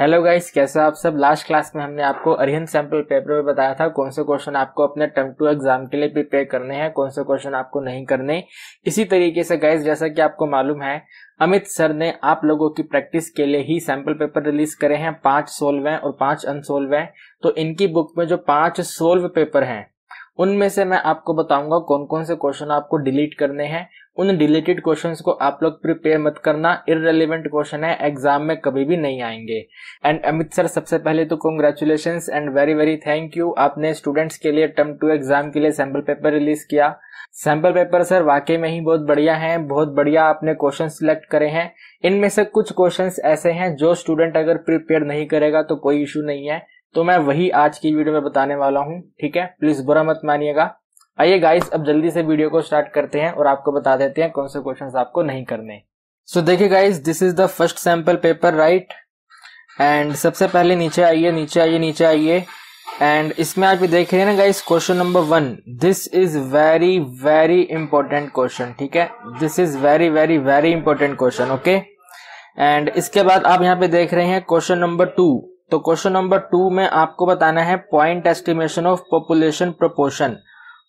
hello guys कैसे आप सब लास्ट क्लास में हमने आपको अरिहन सैंपल पेपर में बताया था कौन से क्वेश्चन आपको अपने टर्म टू एग्जाम के लिए प्रिपेयर करने हैं कौन से क्वेश्चन आपको नहीं करने इसी तरीके से गाइस जैसा कि आपको मालूम है अमित सर ने आप लोगों की प्रैक्टिस के लिए ही सैंपल पेपर रिलीज करे हैं पांच सोल्व है और पांच अनसोल्व है तो इनकी बुक में जो पांच सोल्व पेपर है उनमें से मैं आपको बताऊंगा कौन कौन से क्वेश्चन आपको डिलीट करने हैं उन डिलीटेड क्वेश्चंस को आप लोग प्रिपेयर मत करना इरेलीवेंट क्वेश्चन है एग्जाम में कभी भी नहीं आएंगे एंड अमित सर सबसे पहले तो congratulation and very very thank you आपने स्टूडेंट्स के लिए टर्म टू एग्जाम के लिए सैम्पल पेपर रिलीज किया सैम्पल पेपर सर वाकई में ही बहुत बढ़िया है बहुत बढ़िया आपने क्वेश्चन सिलेक्ट करे हैं इनमें से कुछ क्वेश्चन ऐसे हैं जो स्टूडेंट अगर प्रिपेयर नहीं करेगा तो कोई इशू नहीं है तो मैं वही आज की वीडियो में बताने वाला हूँ ठीक है प्लीज बुरा मत मानिएगा आइए गाइस अब जल्दी से वीडियो को स्टार्ट करते हैं और आपको बता देते हैं कौन से क्वेश्चन आपको नहीं करने सो देखिए guys this is the first sample paper right and सबसे पहले नीचे आइए नीचे आइए नीचे आइए एंड इसमें आप देख रहे हैं ना guys question number one this is very very important question ठीक है this is very very very important question okay and इसके बाद आप यहाँ पे देख रहे हैं क्वेश्चन नंबर टू तो क्वेश्चन नंबर टू में आपको बताना है point estimation of population proportion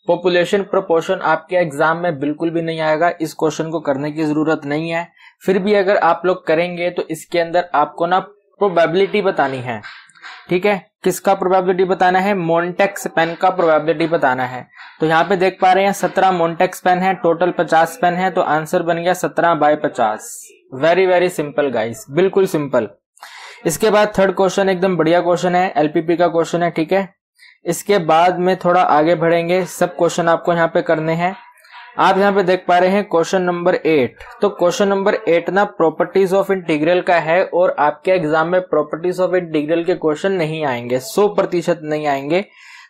population proportion आपके एग्जाम में बिल्कुल भी नहीं आएगा इस क्वेश्चन को करने की जरूरत नहीं है फिर भी अगर आप लोग करेंगे तो इसके अंदर आपको ना प्रोबेबिलिटी बतानी है ठीक है किसका प्रोबेबिलिटी बताना है मोन्टेक्स पेन का प्रोबेबिलिटी बताना है तो यहाँ पे देख पा रहे हैं सत्रह मोन्टेक्स पेन है टोटल पचास पेन है तो आंसर बन गया सत्रह बाय पचास वेरी वेरी सिंपल गाइस बिल्कुल सिंपल इसके बाद थर्ड क्वेश्चन एकदम बढ़िया क्वेश्चन है एलपीपी का क्वेश्चन है ठीक है इसके बाद में थोड़ा आगे बढ़ेंगे सब क्वेश्चन आपको यहाँ पे करने हैं आप यहाँ पे देख पा रहे हैं क्वेश्चन नंबर एट तो क्वेश्चन नंबर एट ना प्रॉपर्टीज ऑफ इंटीग्रल का है और आपके एग्जाम में प्रॉपर्टीज ऑफ इंटीग्रल के क्वेश्चन नहीं आएंगे सौ प्रतिशत नहीं आएंगे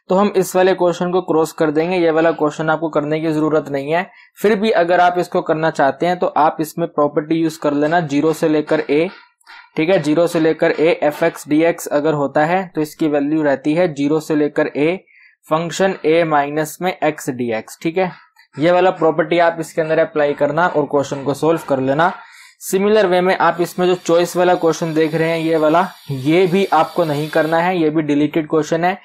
तो हम इस वाले क्वेश्चन को क्रॉस कर देंगे ये वाला क्वेश्चन आपको करने की जरूरत नहीं है फिर भी अगर आप इसको करना चाहते हैं तो आप इसमें प्रॉपर्टी यूज कर लेना जीरो से लेकर ए ठीक है जीरो से लेकर a f x d x अगर होता है तो इसकी वैल्यू रहती है जीरो से लेकर ए फंक्शन ए माइनस में एक्स डी एक्स ठीक है ये वाला प्रॉपर्टी आप इसके अंदर अप्लाई करना और क्वेश्चन को सोल्व कर लेना सिमिलर वे में आप इसमें जो चॉइस वाला क्वेश्चन देख रहे हैं ये वाला ये भी आपको नहीं करना है ये भी डिलीटेड क्वेश्चन है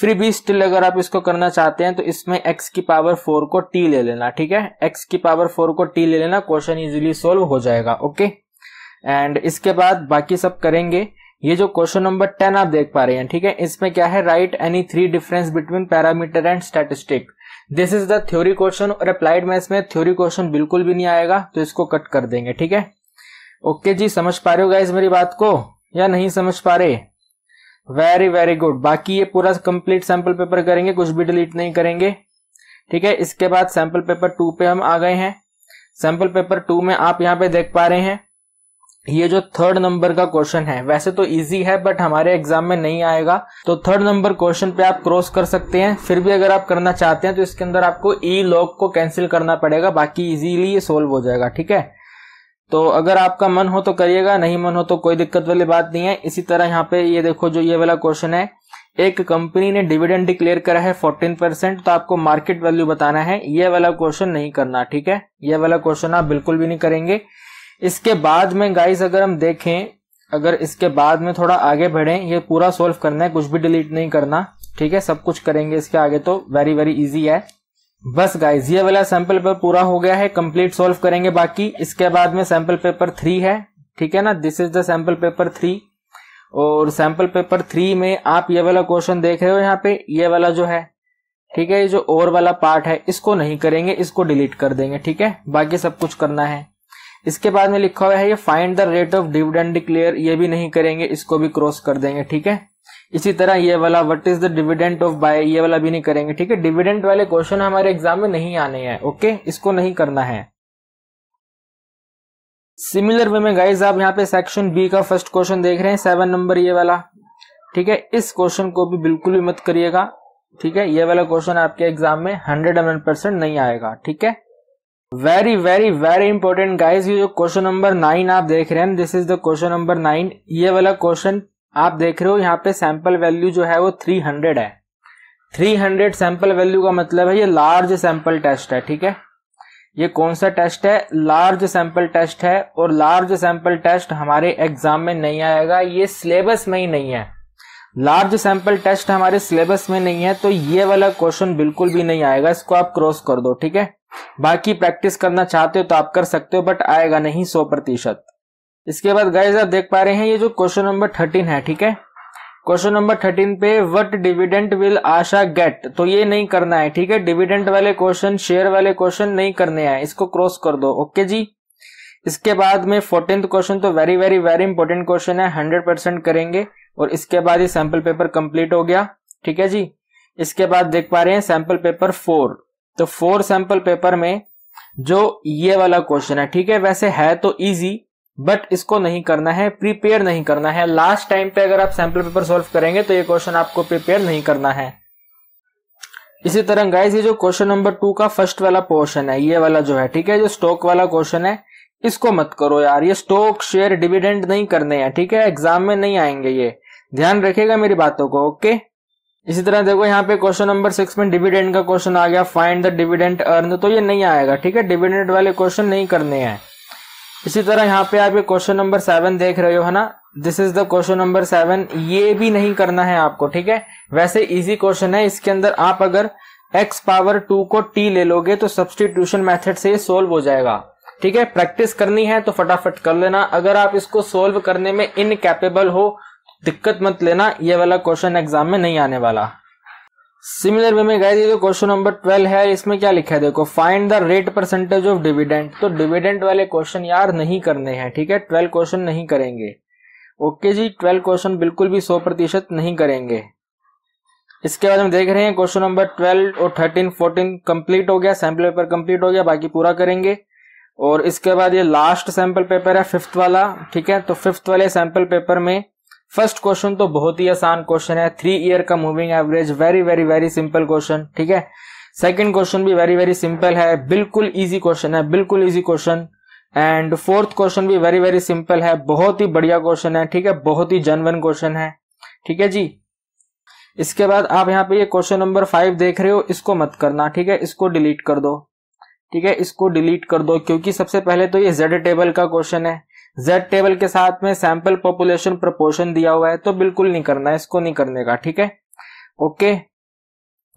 फिर भी स्टिल अगर आप इसको करना चाहते हैं तो इसमें x की पावर फोर को t ले लेना ठीक है x की पावर फोर को t ले लेना क्वेश्चन इजीली सॉल्व हो जाएगा ओके एंड इसके बाद बाकी सब करेंगे ये जो क्वेश्चन नंबर टेन आप देख पा रहे हैं ठीक है इसमें क्या है right any three difference between parameter and statistic this is the theory question और अप्लाइड मैथ्स में थ्योरी क्वेश्चन बिल्कुल भी नहीं आएगा तो इसको कट कर देंगे ठीक है ओके जी समझ पा रहे हो गाइज मेरी बात को या नहीं समझ पा रहे वेरी वेरी गुड बाकी ये पूरा कंप्लीट सैंपल पेपर करेंगे कुछ भी डिलीट नहीं करेंगे ठीक है इसके बाद सैंपल पेपर टू पे हम आ गए हैं सैंपल पेपर टू में आप यहाँ पे देख पा रहे हैं ये जो थर्ड नंबर का क्वेश्चन है वैसे तो इजी है बट हमारे एग्जाम में नहीं आएगा तो थर्ड नंबर क्वेश्चन पे आप क्रॉस कर सकते हैं फिर भी अगर आप करना चाहते हैं तो इसके अंदर आपको ई लॉक को कैंसिल करना पड़ेगा बाकी इजीली ये सोल्व हो जाएगा ठीक है तो अगर आपका मन हो तो करिएगा नहीं मन हो तो कोई दिक्कत वाली बात नहीं है इसी तरह यहाँ पे ये देखो जो ये वाला क्वेश्चन है एक कंपनी ने डिविडेंड डिक्लेयर करा है फोर्टीन परसेंट तो आपको मार्केट वैल्यू बताना है ये वाला क्वेश्चन नहीं करना ठीक है ये वाला क्वेश्चन आप बिल्कुल भी नहीं करेंगे इसके बाद में गाइस अगर हम देखें अगर इसके बाद में थोड़ा आगे बढ़े ये पूरा सोल्व करना है कुछ भी डिलीट नहीं करना ठीक है सब कुछ करेंगे इसके आगे तो वेरी वेरी इजी है बस गाइज ये वाला सैंपल पेपर पूरा हो गया है कंप्लीट सॉल्व करेंगे बाकी इसके बाद में सैंपल पेपर थ्री है ठीक है ना this is the sample paper three और सैंपल पेपर थ्री में आप ये वाला क्वेश्चन देख रहे हो यहाँ पे ये वाला जो है ठीक है ये जो और वाला पार्ट है इसको नहीं करेंगे इसको डिलीट कर देंगे ठीक है बाकी सब कुछ करना है इसके बाद में लिखा हुआ है ये find the rate of dividend declare ये भी नहीं करेंगे इसको भी क्रॉस कर देंगे ठीक है इसी तरह ये वाला what is the dividend of by ये वाला भी नहीं करेंगे ठीक है डिविडेंट वाले क्वेश्चन हमारे एग्जाम में नहीं आने हैं ओके इसको नहीं करना है सिमिलर वे में गाइज आप यहाँ पे सेक्शन बी का फर्स्ट क्वेश्चन देख रहे हैं सेवन नंबर ये वाला ठीक है इस क्वेश्चन को भी बिल्कुल भी मत करिएगा ठीक है ये वाला क्वेश्चन आपके एग्जाम में हंड्रेड परसेंट नहीं आएगा ठीक है very very very important guys ये जो क्वेश्चन नंबर नाइन आप देख रहे हैं this is the question number nine ये वाला क्वेश्चन आप देख रहे हो यहाँ पे सैंपल वैल्यू जो है वो थ्री हंड्रेड है थ्री हंड्रेड सैंपल वैल्यू का मतलब है ये लार्ज सैंपल टेस्ट है ठीक है ये कौन सा टेस्ट है लार्ज सैंपल टेस्ट है और लार्ज सैंपल टेस्ट हमारे एग्जाम में नहीं आएगा ये सिलेबस में ही नहीं है लार्ज सैंपल टेस्ट हमारे सिलेबस में नहीं है तो ये वाला क्वेश्चन बिल्कुल भी नहीं आएगा इसको आप क्रॉस कर दो ठीक है बाकी प्रैक्टिस करना चाहते हो तो आप कर सकते हो बट आएगा नहीं सौ प्रतिशत इसके बाद गाइज आप देख पा रहे हैं ये जो क्वेश्चन नंबर थर्टीन है ठीक है क्वेश्चन नंबर थर्टीन पे what dividend will Asha get तो ये नहीं करना है ठीक है डिविडेंट वाले क्वेश्चन शेयर वाले क्वेश्चन नहीं करने हैं इसको क्रॉस कर दो ओके जी इसके बाद में फोर्टीन क्वेश्चन तो very very very important question है हंड्रेड परसेंट करेंगे और इसके बाद ये सैंपल पेपर कंप्लीट हो गया ठीक है जी इसके बाद देख पा रहे हैं सैंपल पेपर फोर तो फोर सैंपल पेपर में जो ये वाला क्वेश्चन है ठीक है वैसे है तो इजी बट इसको नहीं करना है प्रिपेयर नहीं करना है लास्ट टाइम पे अगर आप सैंपल पेपर सॉल्व करेंगे तो ये क्वेश्चन आपको प्रिपेयर नहीं करना है इसी तरह गाइस ये जो क्वेश्चन नंबर टू का फर्स्ट वाला पोर्शन है ये वाला जो है ठीक है जो स्टॉक वाला क्वेश्चन है इसको मत करो यार ये स्टॉक शेयर डिविडेंड नहीं करने हैं ठीक है एग्जाम में नहीं आएंगे ये ध्यान रखेगा मेरी बातों को ओके इसी तरह देखो यहाँ पे क्वेश्चन नंबर सिक्स में डिविडेंड का क्वेश्चन आ गया फाइंड द डिविडेंट अर्न तो ये नहीं आएगा ठीक है डिविडेंड वाले क्वेश्चन नहीं करने हैं इसी तरह यहाँ पे आप ये क्वेश्चन नंबर सेवन देख रहे हो है ना this is the question number seven ये भी नहीं करना है आपको ठीक है वैसे इजी क्वेश्चन है इसके अंदर आप अगर एक्स पावर टू को टी ले लोगे तो सब्सटीट्यूशन मेथड से ये सोल्व हो जाएगा ठीक है प्रैक्टिस करनी है तो फटाफट कर लेना अगर आप इसको सोल्व करने में इनकेपेबल हो दिक्कत मत लेना ये वाला क्वेश्चन एग्जाम में नहीं आने वाला सिमिलर वे में गए ये जो क्वेश्चन नंबर ट्वेल्व है इसमें क्या लिखा है देखो find the rate percentage of dividend तो डिविडेंट वाले क्वेश्चन यार नहीं करने हैं ठीक है ट्वेल्व क्वेश्चन नहीं करेंगे ओके जी ट्वेल्व क्वेश्चन बिल्कुल भी सौ प्रतिशत नहीं करेंगे इसके बाद हम देख रहे हैं क्वेश्चन नंबर ट्वेल्व और थर्टीन फोर्टीन कंप्लीट हो गया सैम्पल पेपर कंप्लीट हो गया बाकी पूरा करेंगे और इसके बाद ये लास्ट सैम्पल पेपर है फिफ्थ वाला ठीक है तो फिफ्थ वाले सैम्पल पेपर में फर्स्ट क्वेश्चन तो बहुत ही आसान क्वेश्चन है थ्री ईयर का moving average very very very simple question ठीक है सेकंड क्वेश्चन भी वेरी वेरी सिंपल है बिल्कुल इजी क्वेश्चन है बिल्कुल easy question and fourth question भी वेरी वेरी सिंपल है बहुत ही बढ़िया क्वेश्चन है ठीक है बहुत ही जनवन क्वेश्चन है ठीक है जी इसके बाद आप यहाँ पे ये क्वेश्चन नंबर फाइव देख रहे हो इसको मत करना ठीक है इसको डिलीट कर दो ठीक है इसको डिलीट कर दो क्योंकि सबसे पहले तो ये जेड टेबल का क्वेश्चन है जेड टेबल के साथ में सैंपल पॉपुलेशन प्रोपोर्शन दिया हुआ है तो बिल्कुल नहीं करना है इसको नहीं करने का ठीक है ओके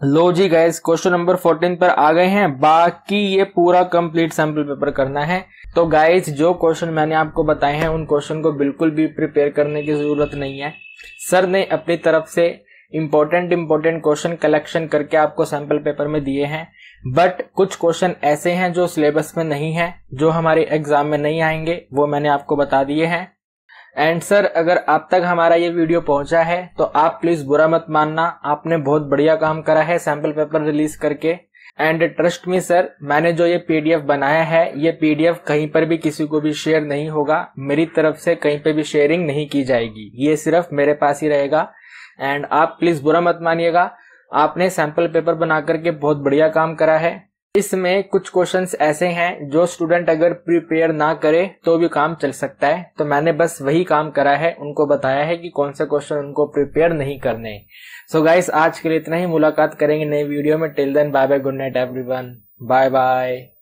लो जी गए क्वेश्चन नंबर 14 पर आ गए हैं बाकी ये पूरा कंप्लीट सैंपल पेपर करना है तो गाइस जो क्वेश्चन मैंने आपको बताए हैं उन क्वेश्चन को बिल्कुल भी प्रिपेयर करने की जरूरत नहीं है सर ने अपनी तरफ से इंपॉर्टेंट इंपॉर्टेंट क्वेश्चन कलेक्शन करके आपको सैम्पल पेपर में दिए हैं बट कुछ क्वेश्चन ऐसे हैं जो सिलेबस में नहीं है जो हमारे एग्जाम में नहीं आएंगे वो मैंने आपको बता दिए हैं एंड सर अगर आप तक हमारा ये वीडियो पहुंचा है तो आप प्लीज बुरा मत मानना आपने बहुत बढ़िया काम करा है सैम्पल पेपर रिलीज करके एंड ट्रस्ट मी सर मैंने जो ये पीडीएफ बनाया है ये पीडीएफ कहीं पर भी किसी को भी शेयर नहीं होगा मेरी तरफ से कहीं पे भी शेयरिंग नहीं की जाएगी ये सिर्फ मेरे पास ही रहेगा एंड आप प्लीज बुरा मत मानिएगा आपने सैंपल पेपर बना करके बहुत बढ़िया काम करा है इसमें कुछ क्वेश्चंस ऐसे हैं जो स्टूडेंट अगर प्रिपेयर ना करे तो भी काम चल सकता है तो मैंने बस वही काम करा है उनको बताया है कि कौन से क्वेश्चन उनको प्रिपेयर नहीं करने सो so गाइस आज के लिए इतना ही मुलाकात करेंगे नई वीडियो में till then bye bye good night everyone bye bye